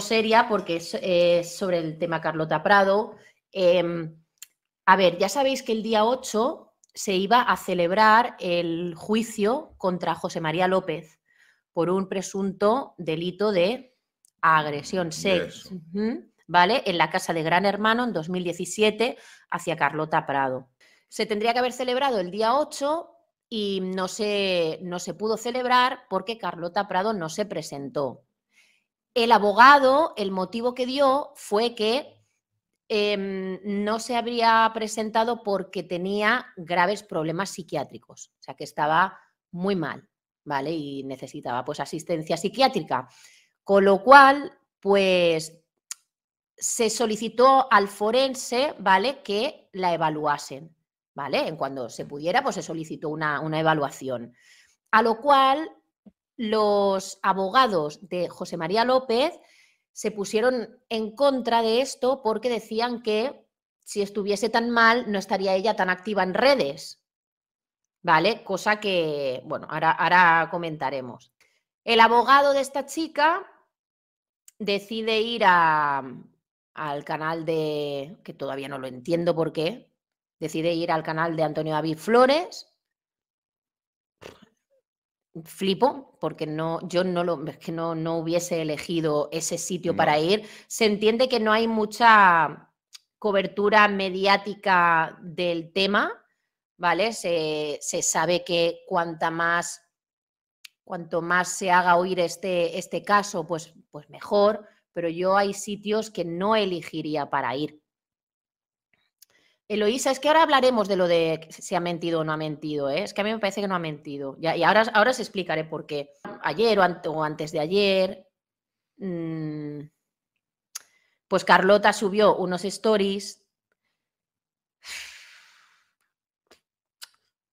seria porque es sobre el tema Carlota Prado. Em, a ver, ya sabéis que el día 8 se iba a celebrar el juicio contra José María López por un presunto delito de agresión sex ¿vale? En la casa de Gran Hermano en 2017 hacia Carlota Prado. Se tendría que haber celebrado el día 8 y no no se pudo celebrar porque Carlota Prado no se presentó. El abogado, el motivo que dio fue que em, no se habría presentado porque tenía graves problemas psiquiátricos, o sea que estaba muy mal, ¿vale? Y necesitaba pues asistencia psiquiátrica. Con lo cual, pues se solicitó al forense, ¿vale? Que la evaluasen, ¿vale? En cuando se pudiera, pues se solicitó una, una evaluación. A lo cual los abogados de José María López se pusieron en contra de esto porque decían que si estuviese tan mal no estaría ella tan activa en redes. ¿Vale? Cosa que, bueno, ahora, ahora comentaremos. El abogado de esta chica decide ir al canal de, que todavía no lo entiendo por qué, decide ir al canal de Antonio David Flores flipo porque no, yo no lo, que no, hubiese elegido ese sitio para ir. Se entiende que no hay mucha cobertura mediática del tema, ¿vale? Se, sabe que cuanta más, cuanto más se haga oír este, este caso, pues, pues mejor, pero yo hay sitios que no elegiría para ir. Eloísa, es que ahora hablaremos de lo de si ha mentido o no ha mentido, ¿eh? es que a mí me parece que no ha mentido. y ahora, ahora os explicaré por qué. Ayer o, antes de ayer, mm, pues Carlota subió unos stories.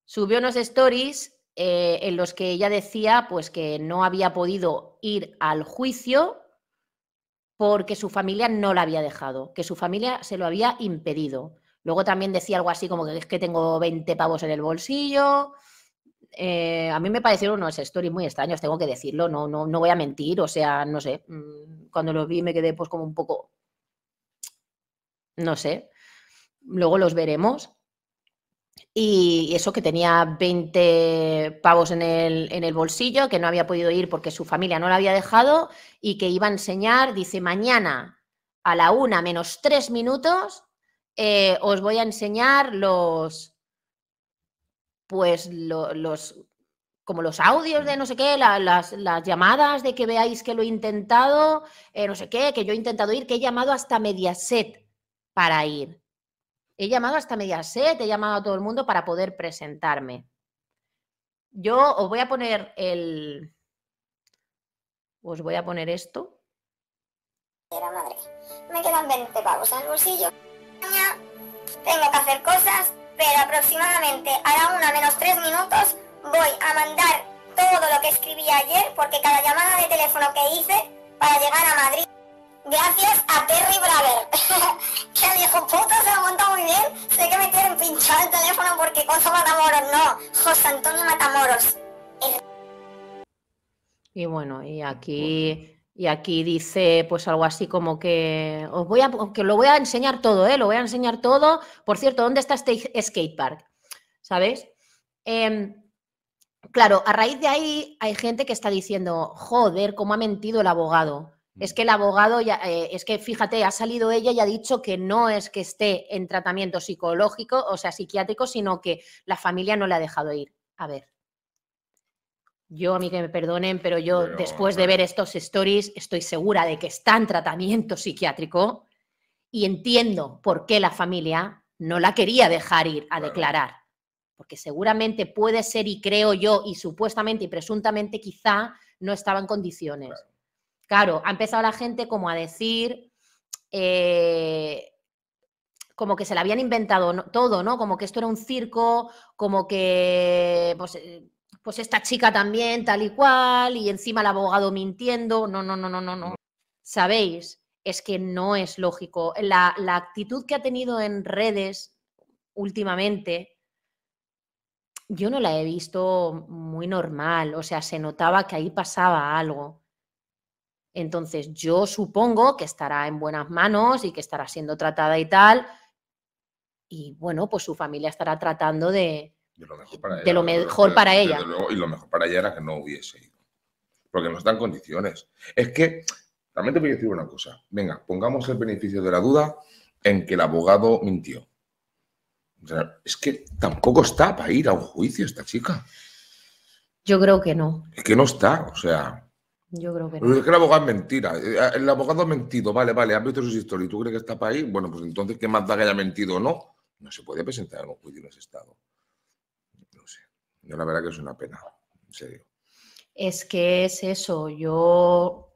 Subió unos stories eh, en los que ella decía pues que no había podido ir al juicio porque su familia no la había dejado, que su familia se lo había impedido. Luego también decía algo así como que es que tengo 20 pavos en el bolsillo. Eh, a mí me parecieron unos stories muy extraños, tengo que decirlo, no, no, no voy a mentir, o sea, no sé, mm, cuando los vi me quedé pues como un poco, no sé, luego los veremos. Y eso que tenía 20 pavos en el, en el, bolsillo, que no había podido ir porque su familia no la había dejado y que iba a enseñar, dice, mañana a la una menos tres minutos eh, os voy a enseñar los, pues los, como los audios de no sé qué, las, llamadas de que veáis que lo he intentado, eh, no sé qué, que yo he intentado ir, que he llamado hasta Mediaset para ir. He llamado hasta Mediaset, he llamado a todo el mundo para poder presentarme. Yo os voy a poner el. Os voy a poner esto. era madre, me quedan 20 pavos en el bolsillo tengo que hacer cosas, pero aproximadamente a la una menos tres minutos voy a mandar todo lo que escribí ayer, porque cada llamada de teléfono que hice para llegar a Madrid, gracias a Terry Braver, que dijo viejo puto se lo monta muy bien, sé que me quieren pinchar el teléfono porque José Matamoros, no, José Antonio Matamoros. Y bueno, y aquí y aquí dice, pues algo así como que os voy a, que lo voy a enseñar todo, ¿eh? Lo voy a enseñar todo. Por cierto, ¿dónde está este skatepark? ¿Sabes? Em, claro, a raíz de ahí hay gente que está diciendo, joder, cómo ha mentido el abogado. Es mm. que el abogado, ya, eh, es que fíjate, ha salido ella y ha dicho que no es que esté en tratamiento psicológico, o sea, psiquiátrico, sino que la familia no le ha dejado ir. A ver, yo, a mí que me perdonen, pero yo después de ver estos stories estoy segura de que está en tratamiento psiquiátrico y entiendo por qué la familia no la quería dejar ir a declarar. Porque seguramente puede ser y creo yo y supuestamente y presuntamente quizá no estaba en condiciones. Claro, ha empezado la gente como a decir... Eh, como que se la habían inventado todo, ¿no? Como que esto era un circo, como que pues, eh, pues esta chica también, tal y cual, y encima el abogado mintiendo. No, no, no, no, no, no. ¿Sabéis? Es que no es lógico. La, la actitud que ha tenido en redes últimamente, yo no la he visto muy normal. O sea, se notaba que ahí pasaba algo. Entonces, yo supongo que estará en buenas manos y que estará siendo tratada y tal. Y bueno, pues su familia estará tratando de, de lo mejor para ella. lo mejor para ella. y lo mejor para ella era que no hubiese ido. Porque no están condiciones. Es que, también te voy a decir una cosa. Venga, pongamos el beneficio de la duda en que el abogado mintió. O sea, es que tampoco está para ir a un juicio esta chica. Yo creo que no. Es que no está, o sea. Yo creo que no. Es que el abogado es mentira. Eh, el abogado ha mentido, vale, vale, ha visto sus historias y tú crees que está para ir. Bueno, pues entonces, ¿qué más da que haya mentido o no? No se puede presentar a un juicio en ese estado. Yo la verdad que es una pena, en serio. Es que es eso, yo,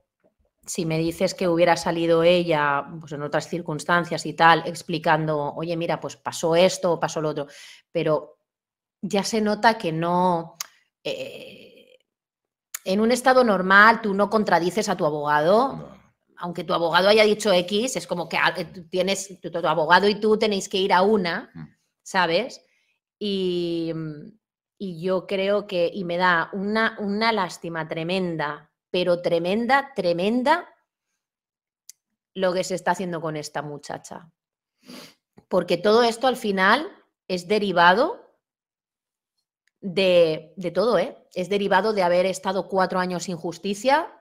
si me dices que hubiera salido ella, pues en otras circunstancias y tal, explicando, oye, mira, pues pasó esto pasó lo otro, pero ya se nota que no... Eh, en un estado normal tú no contradices a tu abogado. Aunque tu abogado haya dicho X, es como que ah, eh, tienes tu abogado y tú tenéis que ir a una, mm. ¿sabes? Y, y yo creo que, y me da una, una lástima tremenda, pero tremenda, tremenda, lo que se está haciendo con esta muchacha. Porque todo esto al final es derivado de, de, todo, ¿eh? Es derivado de haber estado cuatro años sin justicia,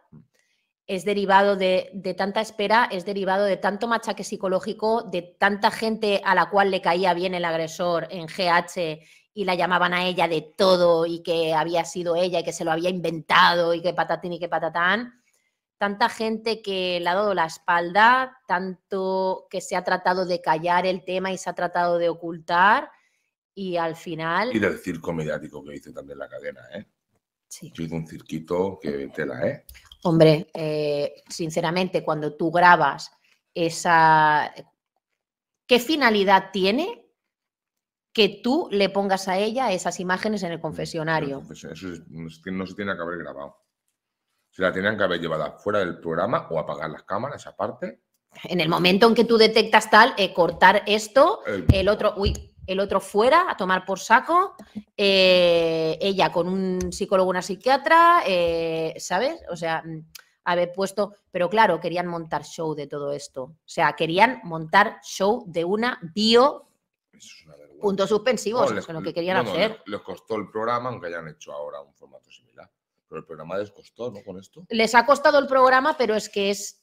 es derivado de, de, tanta espera, es derivado de tanto machaque psicológico, de tanta gente a la cual le caía bien el agresor en GH y la llamaban a ella de todo y que había sido ella y que se lo había inventado y que patatín y que patatán. Tanta gente que le ha dado la espalda, tanto que se ha tratado de callar el tema y se ha tratado de ocultar y al final... Y del circo mediático que dice también la cadena, ¿eh? Sí. Yo un cirquito que tela, ¿eh? Hombre, eh, sinceramente, cuando tú grabas esa... ¿Qué finalidad tiene que tú le pongas a ella esas imágenes en el confesionario. Pues eso, no se tiene que haber grabado. Se la tienen que haber llevado fuera del programa o apagar las cámaras aparte. En el momento en que tú detectas tal, eh, cortar esto, el, otro, uy, el otro fuera a tomar por saco, eh, ella con un psicólogo, una psiquiatra, eh, ¿sabes? O sea, mm, haber puesto, pero claro, querían montar show de todo esto. O sea, querían montar show de una bio. Eso es una puntos suspensivos, es lo que querían hacer. les costó el programa, aunque hayan hecho ahora un formato similar. Pero el programa les costó, ¿no? Con esto. Les ha costado el programa, pero es que es,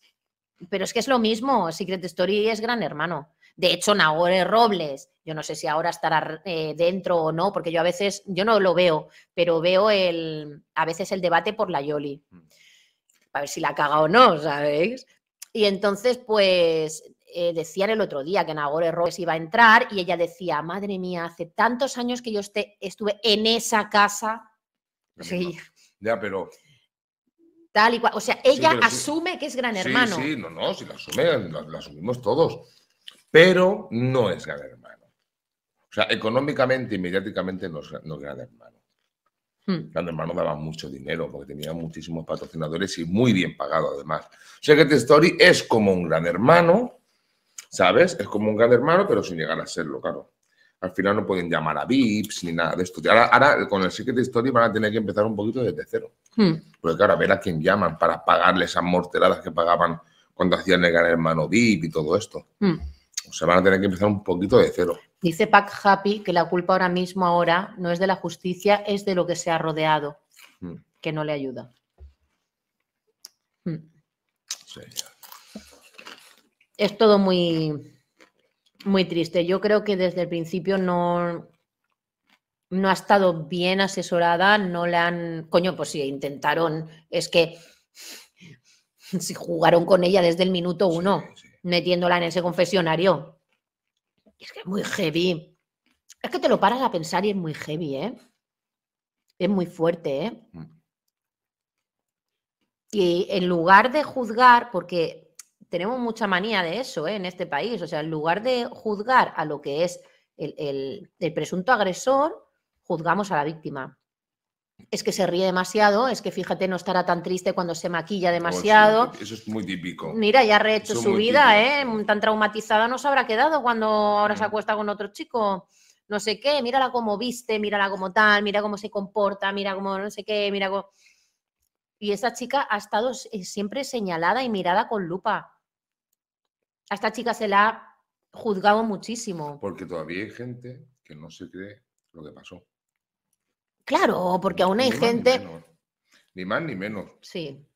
pero es que es lo mismo. Secret Story es Gran Hermano. De hecho, Nagore Robles, yo no sé si ahora estará eh, dentro o no, porque yo a veces, yo no lo veo, pero veo el, a veces el debate por la Yoli. para mm. ver si la caga o no, ¿sabéis? Y entonces, pues, eh, decían el otro día que Nagore Robles iba a entrar y ella decía, madre mía, hace tantos años que yo este, estuve en esa casa. sí. Ya, pero... Tal y cual. O sea, ella asume que es gran hermano. Sí, sí, no, no, si la asume, la, asumimos todos. Pero no es gran hermano. O sea, económicamente y mediáticamente no es, gran hermano. Hmm. Gran hermano daba mucho dinero porque tenía muchísimos patrocinadores y muy bien pagado además. O sea que Story es como un gran hermano, ¿Sabes? Es como un gran hermano, pero sin llegar a serlo, claro. Al final no pueden llamar a VIPs ni nada de esto. Ahora, con el Secret History, van a tener que empezar un poquito desde cero. Hmm. Porque claro, a ver a quién llaman para pagarles esas morteradas que pagaban cuando hacían el gran hermano VIP y todo esto. Hmm. O sea, van a tener que empezar un poquito de cero. Dice Pac Happy que la culpa ahora mismo ahora no es de la justicia, es de lo que se ha rodeado, hmm. que no le ayuda es todo muy, muy triste. Yo creo que desde el principio no, no ha estado bien asesorada, no le han. Coño, pues sí, intentaron. Es que si jugaron con ella desde el minuto uno, metiéndola en ese confesionario. Es que es muy heavy. Es que te lo paras a pensar y es muy heavy, ¿eh? Es muy fuerte, ¿eh? Mm. Y en lugar de juzgar, porque tenemos mucha manía de eso ¿eh? en este país. O sea, en lugar de juzgar a lo que es el, presunto agresor, juzgamos a la víctima. Es que se ríe demasiado, es que fíjate, no estará tan triste cuando se maquilla oh, demasiado. eso es muy típico. Mira, ya ha rehecho su vida, ¿eh? Mm, tan traumatizada no se habrá quedado cuando ahora se mm. acuesta con otro chico. No sé qué, mírala como viste, mírala como tal, mira cómo se comporta, mira cómo no sé qué, mira cómo. Y esa chica ha estado eh, siempre señalada y mirada con lupa a esta chica se la ha juzgado muchísimo. Porque todavía hay gente que no se cree lo que pasó. Claro, porque aún hay gente. ni, más, ni menos. Sí.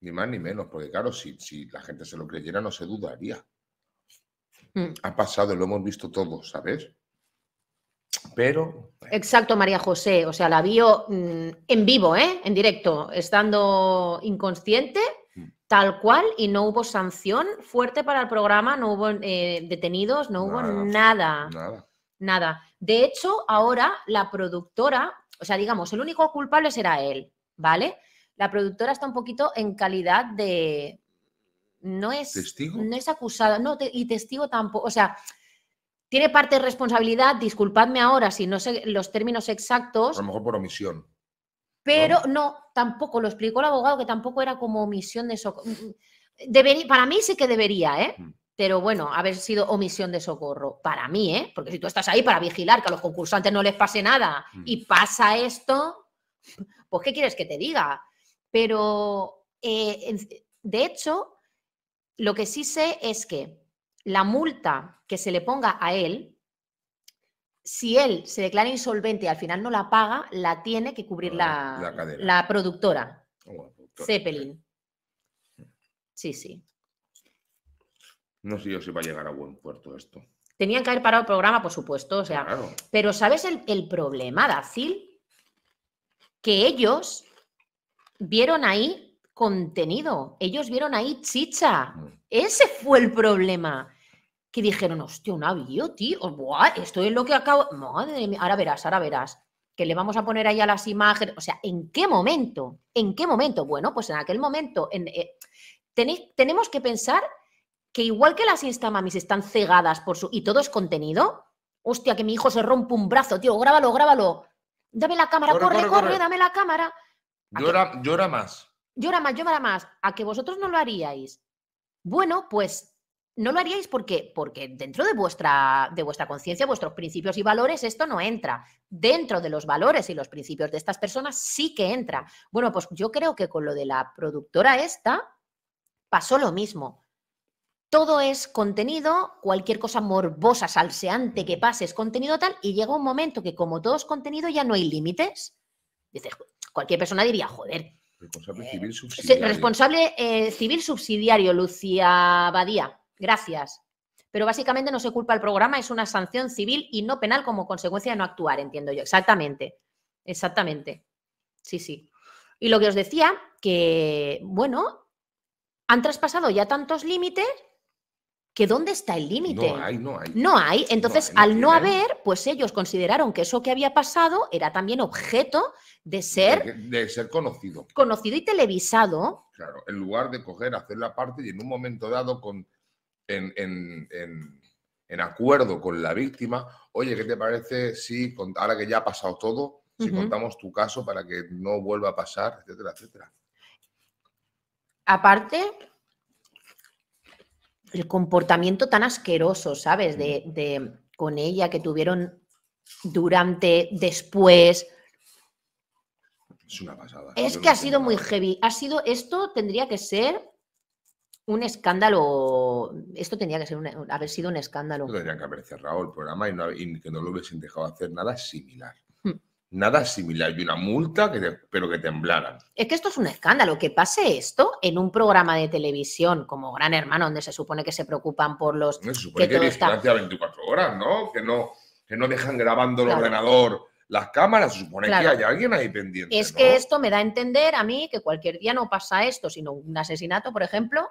Ni más ni menos, porque claro, si, si la gente se lo creyera no se dudaría. Mm. Ha pasado, lo hemos visto todos, ¿sabes? Pero. Exacto, María José. O sea, la vio mm, en vivo, ¿eh? En directo, estando inconsciente tal cual y no hubo sanción fuerte para el programa, no hubo eh, detenidos, no hubo nada, nada, nada. De hecho, ahora la productora, o sea, digamos, el único culpable será él, ¿vale? La productora está un poquito en calidad de... No es, ¿Testigo? No es acusada, no, y testigo tampoco, o sea, tiene parte de responsabilidad, disculpadme ahora si no sé los términos exactos. A lo mejor por omisión. Pero no. tampoco lo explicó el abogado, que tampoco era como omisión de socorro. Mm, mm, para mí sí que debería, ¿eh? mm. Pero bueno, haber sido omisión de socorro. Para mí, ¿eh? Porque si tú estás ahí para vigilar que a los concursantes no les pase nada y pasa esto, pues ¿qué quieres que te diga? Pero, eh, de hecho, lo que sí sé es que la multa que se le ponga a él si él se declara insolvente y al final no la paga, la tiene que cubrir la, la, productora. Zeppelin. Sí, sí. No sé yo si va a llegar a buen puerto esto. Tenían que haber parado el programa, por supuesto. O sea, pero ¿sabes el, el problema, Dacil? Que ellos vieron ahí contenido, ellos vieron ahí chicha. Mm. Ese fue el problema que dijeron, hostia, un tío, esto es lo que acabo. Madre mía, ahora verás, ahora verás, que le vamos a poner ahí a las imágenes. O sea, ¿en qué momento? ¿En qué momento? Bueno, pues en aquel momento. En, eh, tenéis, tenemos que pensar que igual que las instamamis están cegadas por su. y todo es contenido. Hostia, que mi hijo se rompe un brazo, tío, grábalo, grábalo. Dame la cámara, corre, corre, dame la cámara. Llora, llora más. Llora más, llora más. A que vosotros no lo haríais. Bueno, pues no lo haríais porque, porque dentro de vuestra, de vuestra conciencia, vuestros principios y valores, esto no entra. Dentro de los valores y los principios de estas personas sí que entra. Bueno, pues yo creo que con lo de la productora esta pasó lo mismo. Todo es contenido, cualquier cosa morbosa, salseante que pase es contenido tal, y llega un momento que como todo es contenido ya no hay límites. dice cualquier persona diría, joder. Responsable eh, civil subsidiario. Responsable eh, civil subsidiario, Lucía Badía. Gracias. Pero básicamente no se culpa al programa, es una sanción civil y no penal como consecuencia de no actuar, entiendo yo. Exactamente. Exactamente. Sí, sí. Y lo que os decía, que, bueno, han traspasado ya tantos límites que dónde está el límite. No hay, no hay. No hay. Entonces, al no haber, pues ellos consideraron que eso que había pasado era también objeto de ser... ser conocido. Conocido y televisado. Claro, en lugar de coger, hacer la parte y en un momento dado con en, acuerdo con la víctima, oye, ¿qué te parece si, ahora que ya ha pasado todo, si contamos tu caso para que no vuelva a pasar, etcétera, etcétera? Aparte, el comportamiento tan asqueroso, ¿sabes? De, con ella que tuvieron durante, después. Es una pasada. Es que ha sido muy heavy. Ha sido, esto tendría que ser un escándalo esto, tenía tendría que ser haber sido un escándalo. Tendrían que haber cerrado el programa y, que no lo hubiesen dejado hacer nada similar. Hmm. Nada similar y una multa, que pero que temblaran. Es que esto es un escándalo. Que pase esto en un programa de televisión como Gran Hermano, donde se supone que se preocupan por los. se supone que, que, 24 horas, ¿no? Que no, que no dejan grabando el ordenador las cámaras, se supone que hay alguien ahí pendiente. Es que esto me da a entender a mí que cualquier día no pasa esto, sino un asesinato, por ejemplo,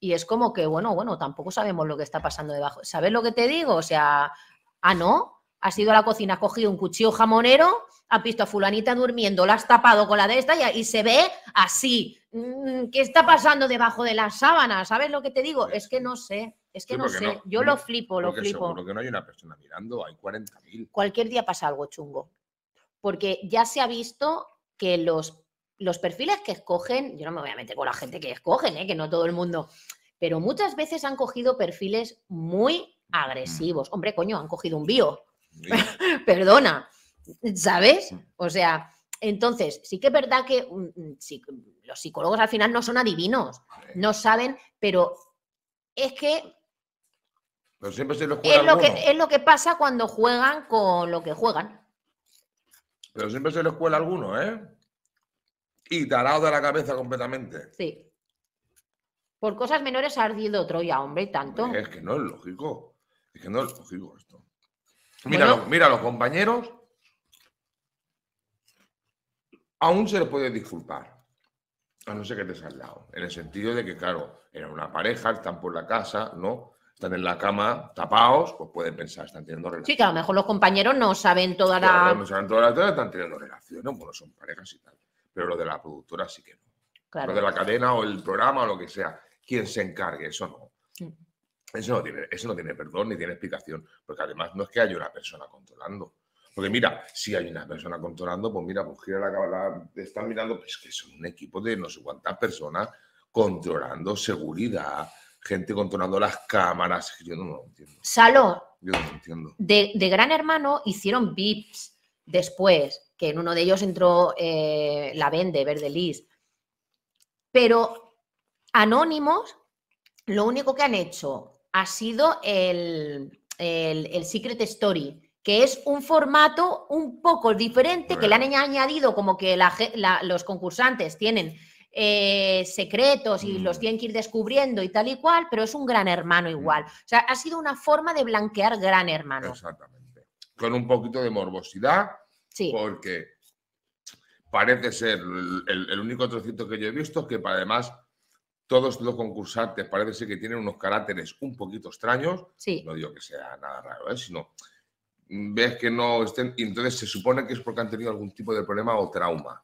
y es como que, bueno, bueno, tampoco sabemos lo que está pasando debajo. ¿Sabes lo que te digo? O sea, ah, no, has ido a la cocina, has cogido un cuchillo jamonero, has visto a fulanita durmiendo, la has tapado con la de esta y, se ve así. Mm, ¿Qué está pasando debajo de la sábana? ¿Sabes lo que te digo? Es que no sé. Es que no sé, yo lo flipo, lo flipo. Seguro que no hay una persona mirando, hay 40.000. Cualquier día pasa algo chungo. Porque ya se ha visto que los los perfiles que escogen, yo no me voy a meter con la gente que escogen, ¿eh? que no todo el mundo, pero muchas veces han cogido perfiles muy agresivos. Hombre, coño, han cogido un bio. Perdona, ¿sabes? O sea, entonces, sí que es verdad que mm, mm, los psicólogos al final no son adivinos, no saben, pero es que... Pero siempre se lo que, es lo que pasa cuando juegan con lo que juegan. Pero siempre se les cuela alguno, ¿eh? Y tarado de la cabeza completamente. Sí. Por cosas menores ha ardido Troya, hombre, y tanto. Es que no es lógico. Es que no es lógico esto. Mira mira, los compañeros. Aún se les puede disculpar. A no ser que te al lado. En el sentido de que, claro, eran una pareja, están por la casa, ¿no? Están en la cama, tapados, pues pueden pensar, están teniendo relaciones. Sí, que a lo mejor los compañeros no saben toda la. no saben toda la están teniendo relaciones, bueno, son parejas y tal pero lo de la productora sí que no. Lo de la cadena o el programa o lo que sea, quien se encargue, eso no. Mm. Eso no, tiene, eso no tiene perdón ni tiene explicación, porque además no es que haya una persona controlando. Porque mira, si hay una persona controlando, pues mira, pues gira la cámara, están mirando, pues que son un equipo de no sé cuántas personas controlando seguridad, gente controlando las cámaras. Yo no, lo entiendo. Salo. Yo no lo entiendo. De, de Gran Hermano hicieron VIPs después que en uno de ellos entró eh, la Vende, Verde Liz, Pero Anónimos, lo único que han hecho ha sido el, el, Secret Story, que es un formato un poco diferente, que le han añadido como que los concursantes tienen eh, secretos y los mm. tienen que ir descubriendo y tal y cual, pero es un gran hermano igual. Mm. O sea, ha sido una forma de blanquear gran hermano. Exactamente. Con un poquito de morbosidad Sí. Porque parece ser el, único trocito que yo he visto que además todos los concursantes parece ser que tienen unos caracteres un poquito extraños. No digo que sea nada raro, ¿eh? sino mm, ves que no estén... Y entonces se supone que es porque han tenido algún tipo de problema o trauma.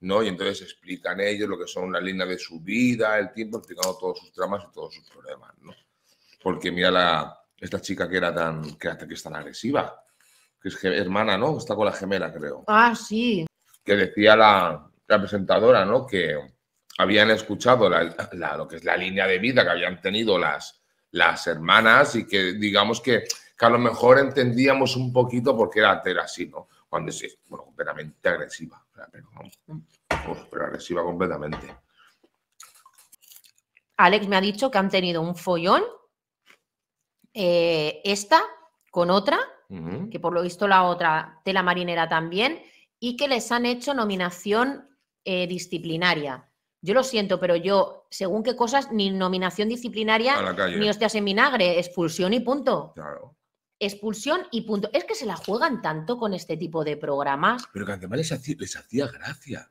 ¿no? Y entonces explican ellos lo que son las líneas de su vida, el tiempo, explicando todos sus tramas y todos sus problemas, ¿no? Porque mira la, esta chica que era tan, que, que es tan agresiva que es hermana, ¿no? Está con la gemela, creo. Ah, sí. Que decía la, presentadora, ¿no? Que habían escuchado lo que es la línea de vida que habían tenido las, las hermanas y que digamos que, a lo mejor entendíamos un poquito por qué era, así, ¿no? Cuando es, bueno, completamente agresiva, pero, pues, pero agresiva completamente. Alex me ha dicho que han tenido un follón, eh, esta con otra, que por lo visto la otra, Tela Marinera también, y que les han hecho nominación eh, disciplinaria. Yo lo siento, pero yo, según qué cosas, ni nominación disciplinaria, ni hostias en vinagre, expulsión y punto. Expulsión y punto. Es que se la juegan tanto con este tipo de programas. Pero que además les hacía, gracia.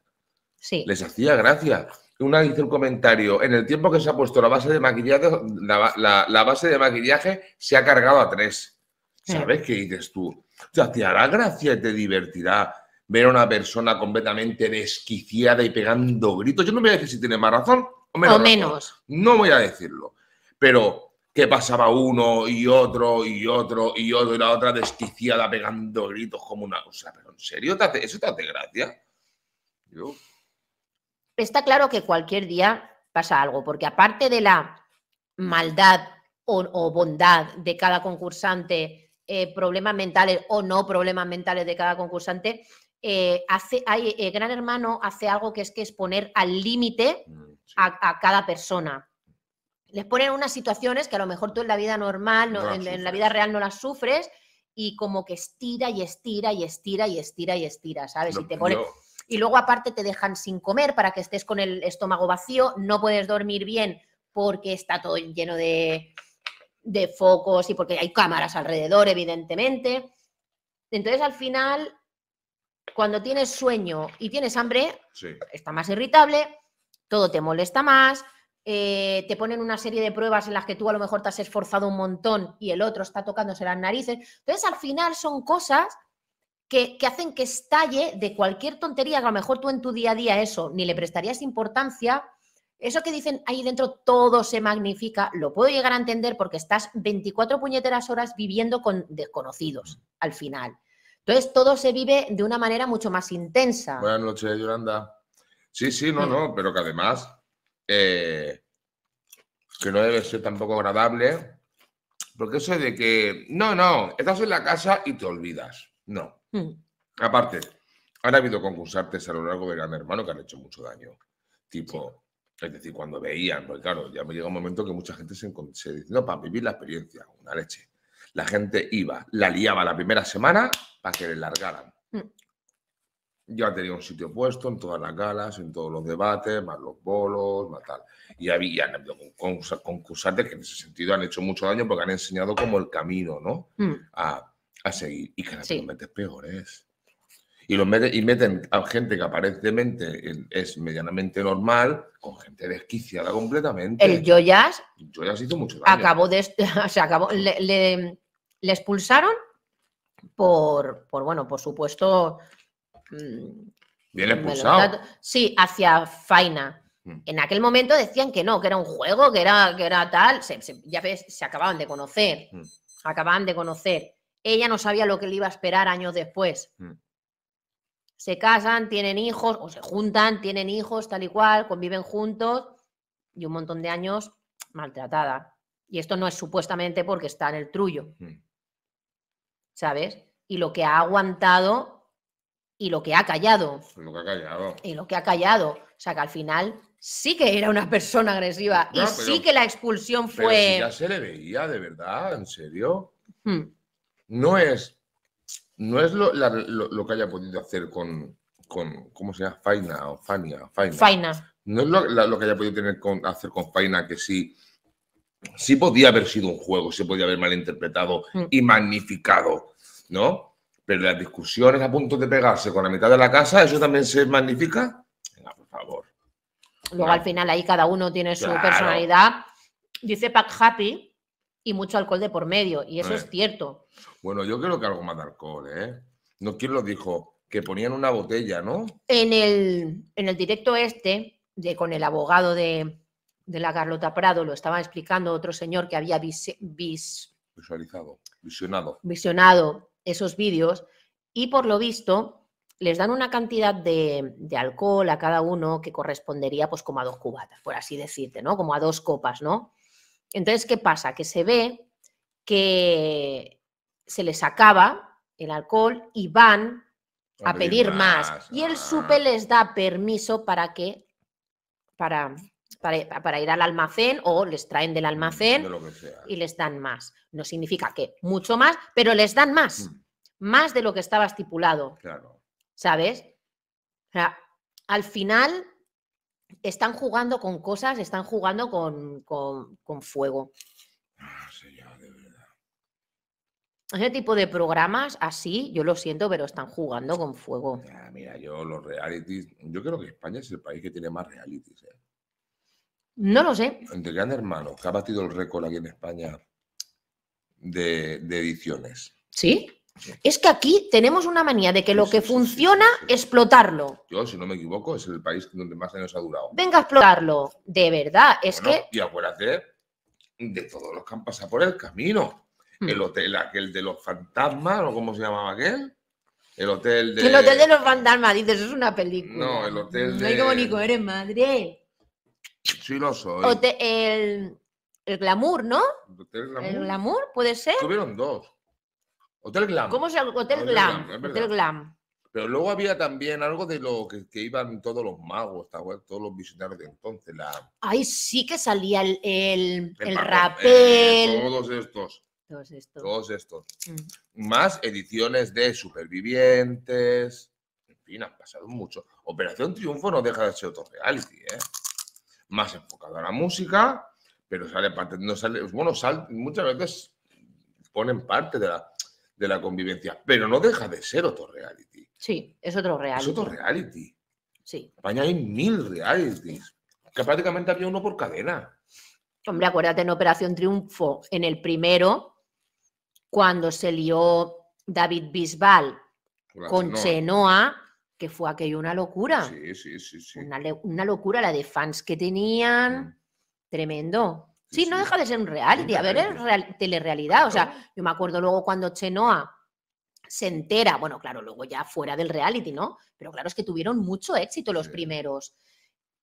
Sí. Les hacía gracia. Una dice un comentario, en el tiempo que se ha puesto la base de maquillaje, la base de maquillaje se ha cargado a tres. ¿Sabes qué dices tú? O sea, te hará gracia y te divertirá ver a una persona completamente desquiciada y pegando gritos. Yo no voy a decir si tiene más razón o menos. No voy a decirlo. Pero que pasaba uno y otro y otro y otro y la otra desquiciada pegando gritos como una cosa. Pero en serio, ¿eso te hace gracia? Está claro que cualquier día pasa algo, porque aparte de la maldad o bondad de cada concursante, eh, problemas mentales o no problemas mentales de cada concursante, eh, hace, hay, Gran Hermano hace algo que es que es poner al límite mm, a, cada persona. Les ponen unas situaciones que a lo mejor tú en la vida normal, en, la vida real no las sufres, y como que estira y estira y estira y estira y estira, ¿sabes? y te Y luego aparte te dejan sin comer para que estés con el estómago vacío, no puedes dormir bien porque está todo lleno de, de focos y porque hay cámaras alrededor, evidentemente. Entonces, al final, cuando tienes sueño y tienes hambre, está más irritable, todo te molesta más, eh, te ponen una serie de pruebas en las que tú a lo mejor te has esforzado un montón y el otro está tocándose las narices. Entonces, al final son cosas que, que hacen que estalle de cualquier tontería que a lo mejor tú en tu día a día eso ni le prestarías importancia eso que dicen ahí dentro, todo se magnifica, lo puedo llegar a entender porque estás 24 puñeteras horas viviendo con desconocidos al final. Entonces todo se vive de una manera mucho más intensa. Buenas noches, Yolanda. Sí, sí, no, no, pero que además eh, que no debe ser tampoco agradable, porque eso de que, no, no, estás en la casa y te olvidas. No. Hmm. Aparte, han habido concursantes a lo largo de Gran Hermano que han hecho mucho daño. Tipo, es decir, cuando veían, porque claro, ya me llega un momento que mucha gente se, dice, no, para vivir la experiencia, una leche. La gente iba, la liaba la primera semana para que le largaran. Mm. Yo Yo tenía un sitio puesto en todas las galas, en todos los debates, más los bolos, más tal. Y había concursantes que en ese sentido han hecho mucho daño porque han enseñado como el camino, ¿no? Mm. A, seguir. Y que es peor, y, meten, y meten a gente que aparentemente es medianamente normal, con gente desquiciada completamente. El Joyas. Joyas hizo mucho daño. Acabó de. le, expulsaron por, bueno, por supuesto. Mm, Bien expulsado. Sí, hacia Faina. Mm. En aquel momento decían que no, que era un juego, que era, que era tal. Se, ya se acababan de conocer. Mm. Acababan de conocer. Ella no sabía lo que le iba a esperar años después se casan, tienen hijos, o se juntan, tienen hijos, tal y cual, conviven juntos y un montón de años maltratada. Y esto no es supuestamente porque está en el trullo. ¿Sabes? Y lo que ha aguantado y lo que ha callado. Lo que ha callado. Y lo que ha callado. O sea que al final sí que era una persona agresiva y sí que la expulsión fue. ya se le veía, de verdad, en serio. Hmm. No es no es lo, que haya podido hacer con, ¿cómo se llama? Faina o Fania. Faina. No es lo, que haya podido tener con, hacer con Faina, que sí, sí podía haber sido un juego, se podía haber malinterpretado mm. y magnificado, ¿no? Pero las discusiones a punto de pegarse con la mitad de la casa, ¿eso también se magnifica? Venga, por favor. Luego al final ahí cada uno tiene su personalidad. Dice Pack Happy y mucho alcohol de por medio, y eso es cierto. Bueno, yo creo que algo más de alcohol, ¿eh? No, ¿quién lo dijo? Que ponían una botella, ¿no? En el, en el directo este, de, con el abogado de, de la Carlota Prado, lo estaba explicando otro señor que había vis, visualizado, visionado. visionado esos vídeos, y por lo visto les dan una cantidad de, de, alcohol a cada uno que correspondería pues como a dos cubatas, por así decirte, ¿no? Como a dos copas, ¿no? Entonces, ¿qué pasa? Que se ve que se les acaba el alcohol y van a, pedir, más. Y el ah. SUPE les da permiso para que, para, para, ir al almacén o les traen del mm, almacén y les dan más. No significa que mucho más, pero les dan más. Mm. Más de lo que estaba estipulado. ¿Sabes? O sea, al final están jugando con cosas, están jugando con, fuego. Ah, señor, de verdad. Ese tipo de programas así, yo lo siento, pero están jugando con fuego. mira, yo los realities, yo creo que España es el país que tiene más realities. ¿eh? No lo sé. Entre Gran Hermano, que ha batido el récord aquí en España de, de ediciones. ¿Sí? Es que aquí tenemos una manía de que lo que funciona, explotarlo. Yo, si no me equivoco, es el país donde más años ha durado. Venga, explotarlo. De verdad, es que. Y acuérdate de todos los que han pasado por el camino. Hmm. El hotel, aquel de los fantasmas, o cómo se llamaba aquel. El hotel de. El hotel de los fantasmas, dices, es una película. No, el hotel de. Ay, qué bonito eres, madre. Sí, lo soy. el, glamour, ¿no? El glamour, puede ser. Tuvieron dos. Hotel Glam. ¿Cómo se llama? Hotel, Glam. Hotel Glam. Pero luego había también algo de lo que, iban todos los magos, todos los visionarios de entonces. La... Ay, sí que salía el, el, rapel. Eh, todos estos. Todos estos. Todos estos. Mm. Más ediciones de supervivientes. En fin, han pasado mucho. Operación Triunfo no deja de ser otro reality, ¿eh? Más enfocado a la música, pero sale parte, no sale, bueno, muchas veces ponen parte de la, de la convivencia, pero no deja de ser otro reality. Sí, es otro reality. Es otro reality. Sí. España hay mil realities, que prácticamente había uno por cadena. Hombre, acuérdate en Operación Triunfo, en el primero, cuando se lió David Bisbal con Chenoa. que fue aquello una locura. Sí, sí, sí. sí. Una, locura la de fans que tenían. Mm. Tremendo. Sí, no deja de ser un reality. A ver, es telerealidad. O sea, yo me acuerdo luego cuando Chenoa se entera, bueno, claro, luego ya fuera del reality, ¿no? Pero claro, es que tuvieron mucho éxito los primeros.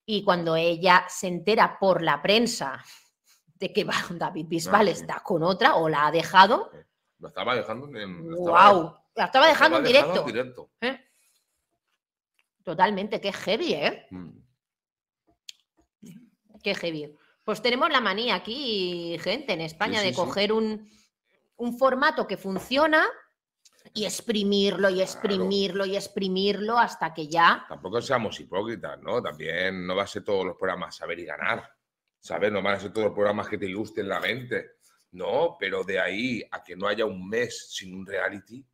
Y cuando ella se entera por la prensa de que David ah, Bisbal está con otra o la ha dejado. estaba dejando La estaba dejando, en directo. ¿eh? Totalmente, qué heavy, ¿eh? Mm. Qué heavy. Pues tenemos la manía aquí, gente, en España, de coger un, formato que funciona y exprimirlo y exprimirlo y exprimirlo hasta que ya. Tampoco seamos hipócritas, ¿no? También no va a ser todos los programas saber y ganar. ¿Sabes? No van a ser todos los programas que te ilustren la mente. No, pero de ahí a que no haya un mes sin un reality,